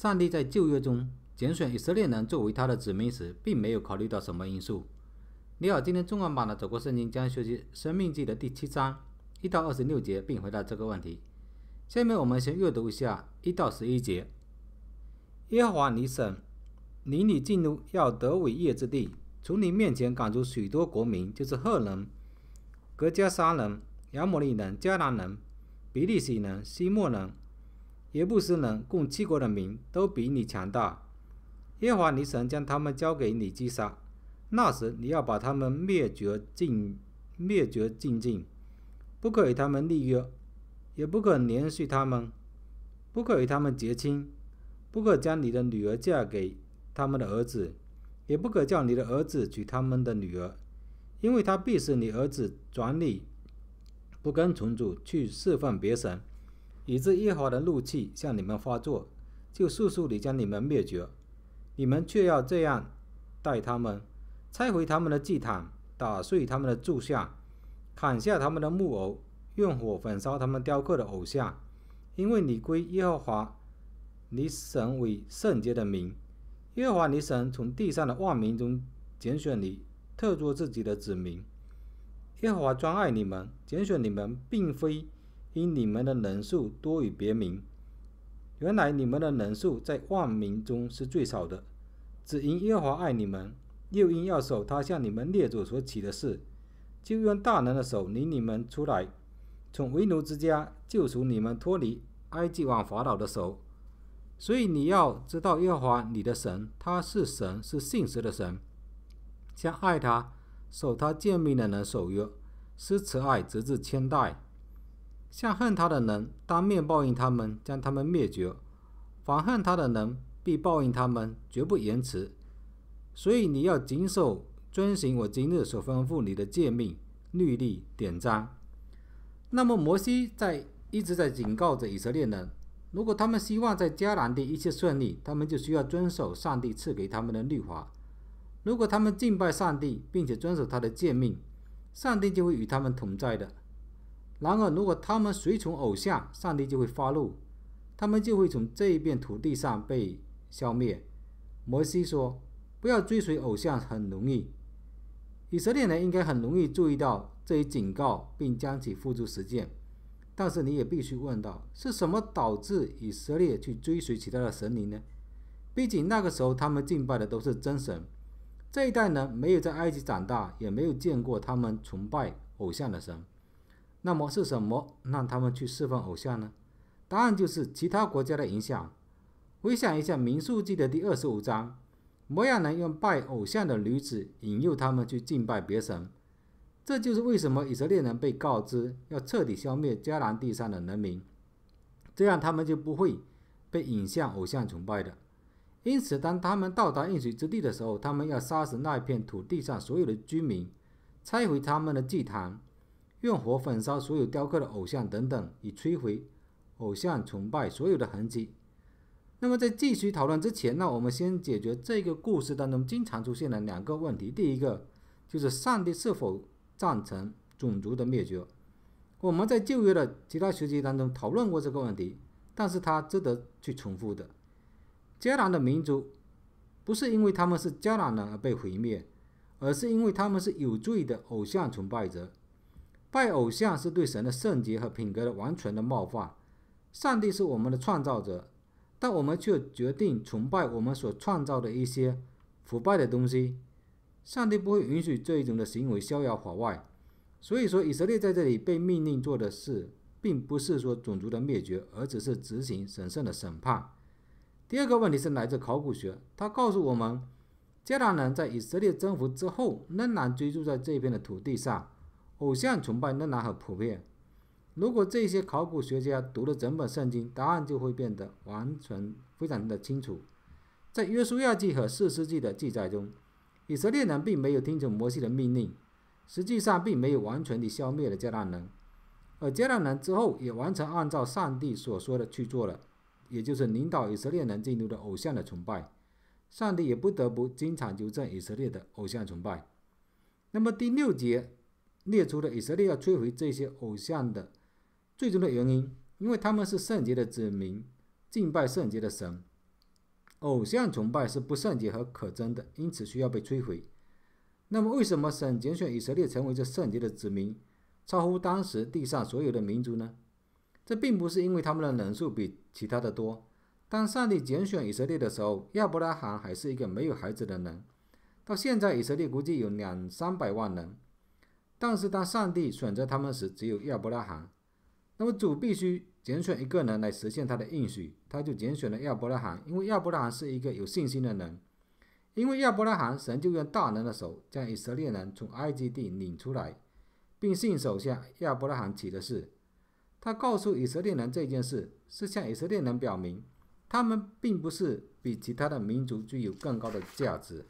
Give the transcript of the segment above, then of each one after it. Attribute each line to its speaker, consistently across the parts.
Speaker 1: 上帝在旧约中拣选以色列人作为他的子民时，并没有考虑到什么因素。你好，今天中文版的《走过圣经》将学习《生命记》的第七章一到二十六节，并回答这个问题。下面我们先阅读一下一到十一节。耶和华你神，你已进入要得伟业之地，从你面前赶出许多国民，就是赫人、格加沙人、亚摩利人、迦南人、比利时人、希莫人。也不斯人，共七国的民都比你强大。耶和华你神将他们交给你击杀，那时你要把他们灭绝尽，灭绝尽尽，不可与他们立约，也不可连续他们，不可与他们结亲，不可将你的女儿嫁给他们的儿子，也不可叫你的儿子娶他们的女儿，因为他必使你儿子转你，不跟从主去侍奉别神。以致耶和华的怒气向你们发作，就速速地将你们灭绝。你们却要这样待他们，拆毁他们的祭坛，打碎他们的柱像，砍下他们的木偶，用火焚烧他们雕刻的偶像。因为你归耶和华你神为圣洁的名，耶和华你神从地上的万民中拣选你，特作自己的子民。耶和华专爱你们，拣选你们，并非。因你们的人数多于别名。原来你们的人数在万民中是最少的。只因耶和华爱你们，又因要守他向你们列祖所起的事，就用大能的手领你们出来，从为奴之家救赎你们，脱离埃及王法老的手。所以你要知道，耶和华你的神，他是神，是信实的神，像爱他、守他诫命的人守约，施慈爱直至千代。向恨他的人当面报应他们，将他们灭绝；反恨他的人必报应他们，绝不延迟。所以你要谨守、遵循我今日所吩咐你的诫命、律例、典章。那么，摩西在一直在警告着以色列人：如果他们希望在迦南地一切顺利，他们就需要遵守上帝赐给他们的律法；如果他们敬拜上帝并且遵守他的诫命，上帝就会与他们同在的。然而，如果他们随从偶像，上帝就会发怒，他们就会从这一片土地上被消灭。摩西说：“不要追随偶像，很容易。”以色列人应该很容易注意到这一警告，并将其付诸实践。但是，你也必须问到：是什么导致以色列去追随其他的神灵呢？毕竟，那个时候他们敬拜的都是真神。这一代人没有在埃及长大，也没有见过他们崇拜偶像的神。那么是什么让他们去侍奉偶像呢？答案就是其他国家的影响。回想一下《民数记》的第二十五章，摩亚人用拜偶像的女子引诱他们去敬拜别神。这就是为什么以色列人被告知要彻底消灭迦南地上的人民，这样他们就不会被引向偶像崇拜的。因此，当他们到达应许之地的时候，他们要杀死那片土地上所有的居民，拆毁他们的祭坛。用火焚烧所有雕刻的偶像等等，以摧毁偶像崇拜所有的痕迹。那么，在继续讨论之前，那我们先解决这个故事当中经常出现的两个问题。第一个就是上帝是否赞成种族的灭绝？我们在旧约的其他学习当中讨论过这个问题，但是它值得去重复的。迦南的民族不是因为他们是迦南人而被毁灭，而是因为他们是有罪的偶像崇拜者。拜偶像是对神的圣洁和品格的完全的冒犯。上帝是我们的创造者，但我们却决定崇拜我们所创造的一些腐败的东西。上帝不会允许这一种的行为逍遥法外。所以说，以色列在这里被命令做的事，并不是说种族的灭绝，而只是执行神圣的审判。第二个问题是来自考古学，他告诉我们，迦南人在以色列征服之后，仍然居住在这片的土地上。偶像崇拜仍然很普遍。如果这些考古学家读了整本圣经，答案就会变得完全非常的清楚。在约书亚记和四世纪的记载中，以色列人并没有听从摩西的命令，实际上并没有完全的消灭了迦南人。而迦南人之后也完全按照上帝所说的去做了，也就是领导以色列人进入了偶像的崇拜。上帝也不得不经常纠正以色列的偶像崇拜。那么第六节。列出了以色列要摧毁这些偶像的最终的原因，因为他们是圣洁的子民，敬拜圣洁的神。偶像崇拜是不圣洁和可憎的，因此需要被摧毁。那么，为什么神拣选以色列成为这圣洁的子民，超乎当时地上所有的民族呢？这并不是因为他们的人数比其他的多。当上帝拣选以色列的时候，亚伯拉罕还是一个没有孩子的人，到现在以色列估计有两三百万人。但是，当上帝选择他们时，只有亚伯拉罕。那么，主必须拣选一个人来实现他的应许，他就拣选了亚伯拉罕，因为亚伯拉罕是一个有信心的人。因为亚伯拉罕，神就用大能的手将以色列人从埃及地领出来，并信守向亚伯拉罕起的誓。他告诉以色列人这件事，是向以色列人表明，他们并不是比其他的民族具有更高的价值。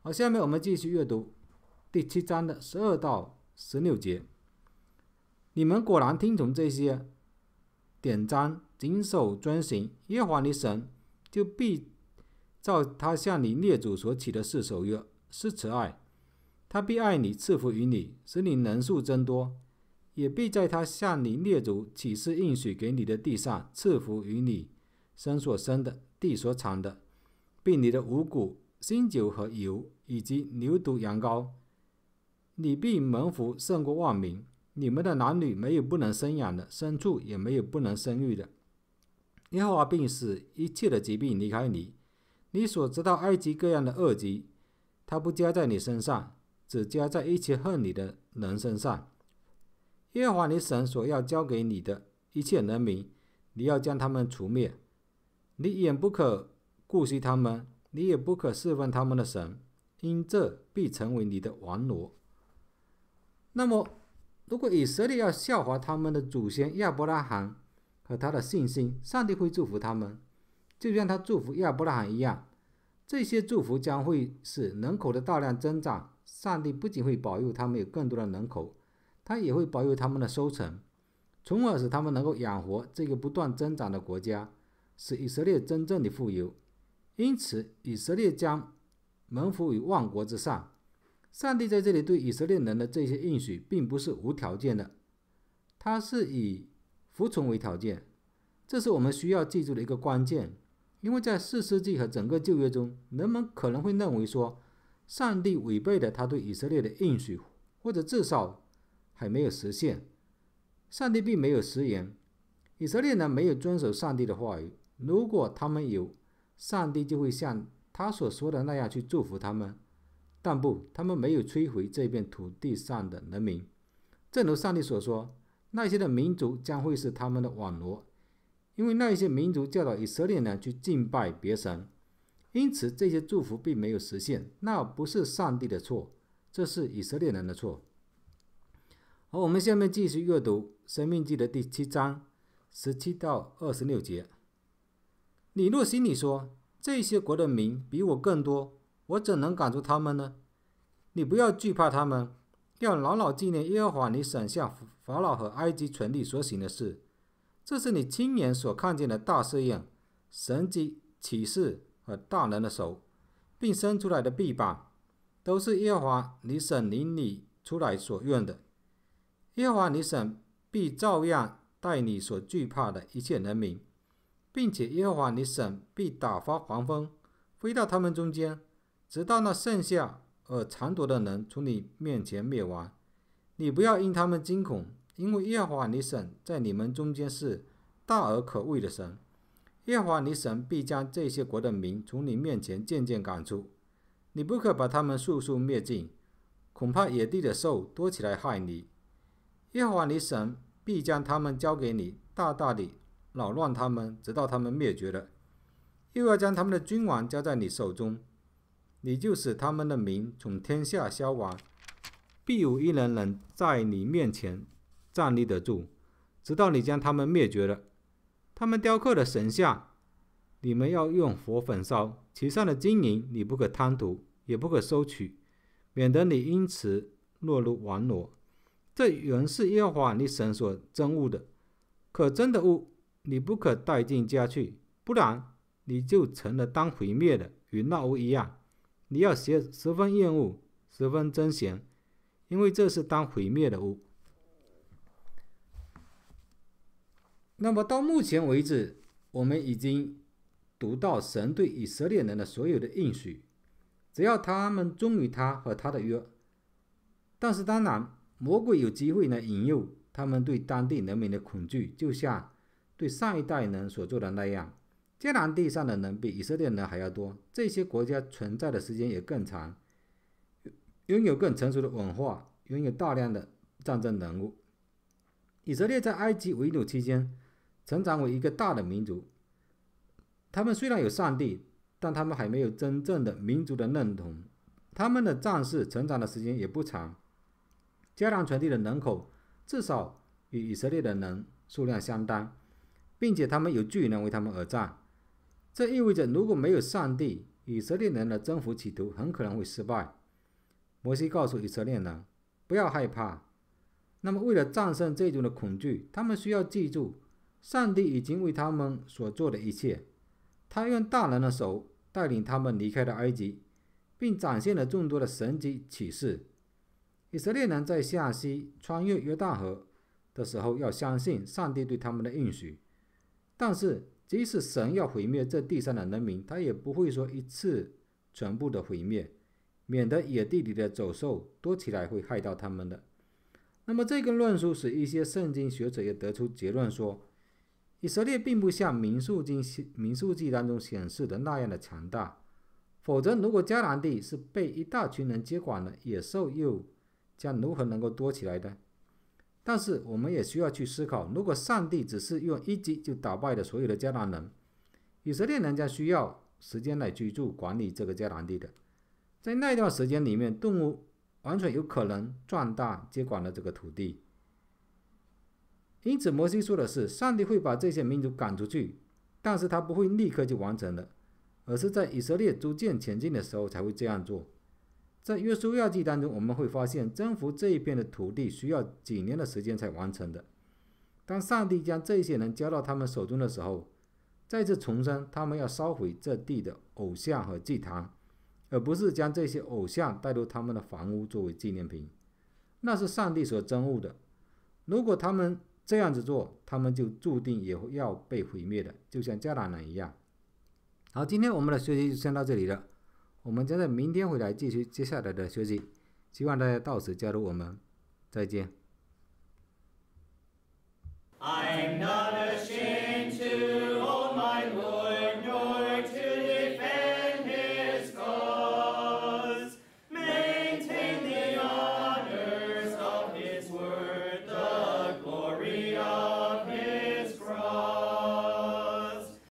Speaker 1: 好，下面我们继续阅读。第七章的十二到十六节，你们果然听从这些，典章谨守遵行，耶和华的神就必照他向你列祖所起的四守约施慈爱，他必爱你，赐福于你，使你人数增多，也必在他向你列祖起誓应许给你的地上赐福于你，生所生的，地所产的，并你的五谷、新酒和油，以及牛犊、羊羔。你必蒙福胜过万民。你们的男女没有不能生养的，牲畜也没有不能生育的。耶和华病使一切的疾病离开你。你所知道埃及各样的恶疾，它不加在你身上，只加在一切恨你的人身上。耶和华你神所要交给你的一切人民，你要将他们除灭。你眼不可顾惜他们，你也不可侍奉他们的神，因这必成为你的王罗。那么，如果以色列要效法他们的祖先亚伯拉罕和他的信心，上帝会祝福他们，就像他祝福亚伯拉罕一样。这些祝福将会使人口的大量增长。上帝不仅会保佑他们有更多的人口，他也会保佑他们的收成，从而使他们能够养活这个不断增长的国家，使以色列真正的富有。因此，以色列将蒙福于万国之上。上帝在这里对以色列人的这些应许并不是无条件的，他是以服从为条件。这是我们需要记住的一个关键，因为在四世纪和整个旧约中，人们可能会认为说，上帝违背了他对以色列的应许，或者至少还没有实现。上帝并没有食言，以色列人没有遵守上帝的话语。如果他们有，上帝就会像他所说的那样去祝福他们。但不，他们没有摧毁这片土地上的人民。正如上帝所说，那些的民族将会是他们的网罗，因为那些民族教导以色列人去敬拜别神。因此，这些祝福并没有实现。那不是上帝的错，这是以色列人的错。好，我们下面继续阅读《生命记》的第七章十七到二十六节。你若心里说，这些国的民比我更多。我怎能赶出他们呢？你不要惧怕他们，要牢牢记念耶和华你神向法老和埃及全地所行的事。这是你亲眼所看见的大试验，神迹、启示和大能的手，并伸出来的臂膀，都是耶和华你神领你出来所用的。耶和华你神必照样待你所惧怕的一切人民，并且耶和华你神必打发黄蜂飞到他们中间。直到那剩下而残躲的人从你面前灭亡，你不要因他们惊恐，因为耶和华你神在你们中间是大而可畏的神。耶和华你神必将这些国的民从你面前渐渐赶出，你不可把他们速速灭尽，恐怕野地的兽多起来害你。耶和华你神必将他们交给你，大大的扰乱他们，直到他们灭绝了，又要将他们的君王交在你手中。你就使他们的名从天下消亡，必有一人能在你面前站立得住，直到你将他们灭绝了。他们雕刻的神像，你们要用火焚烧；其上的金银，你不可贪图，也不可收取，免得你因此落入王罗。这原是耶和华你神所憎恶的，可憎的物，你不可带进家去，不然你就成了当毁灭的，与那屋一样。你要学十分厌恶，十分憎嫌，因为这是当毁灭的物。那么到目前为止，我们已经读到神对以色列人的所有的应许，只要他们忠于他和他的约。但是当然，魔鬼有机会呢引诱他们对当地人民的恐惧，就像对上一代人所做的那样。迦南地上的人比以色列人还要多，这些国家存在的时间也更长，拥有更成熟的文化，拥有大量的战争人物。以色列在埃及为奴期间，成长为一个大的民族。他们虽然有上帝，但他们还没有真正的民族的认同。他们的战士成长的时间也不长。迦南全地的人口至少与以色列的人数量相当，并且他们有巨人为他们而战。这意味着，如果没有上帝，以色列人的征服企图很可能会失败。摩西告诉以色列人：“不要害怕。”那么，为了战胜这种的恐惧，他们需要记住，上帝已经为他们所做的一切。他用大人的手带领他们离开了埃及，并展现了众多的神迹启示。以色列人在向西穿越约旦河的时候，要相信上帝对他们的应许。但是，即使神要毁灭这地上的人民，他也不会说一次全部的毁灭，免得野地里的走兽多起来会害到他们的。那么，这个论述使一些圣经学者也得出结论说，以色列并不像民数经、民数记当中显示的那样的强大。否则，如果迦南地是被一大群人接管了，野兽又将如何能够多起来的？但是我们也需要去思考，如果上帝只是用一击就打败了所有的迦南人，以色列人家需要时间来居住、管理这个迦南地的，在那段时间里面，动物完全有可能壮大、接管了这个土地。因此，摩西说的是，上帝会把这些民族赶出去，但是他不会立刻就完成了，而是在以色列逐渐前进的时候才会这样做。在约书亚记当中，我们会发现征服这一片的土地需要几年的时间才完成的。当上帝将这些人交到他们手中的时候，再次重申他们要烧毁这地的偶像和祭坛，而不是将这些偶像带入他们的房屋作为纪念品。那是上帝所憎恶的。如果他们这样子做，他们就注定也要被毁灭的，就像迦南人一样。好，今天我们的学习就先到这里了。我们将在明天回来继续接下来的学习，希望大家到时加入我们，再见。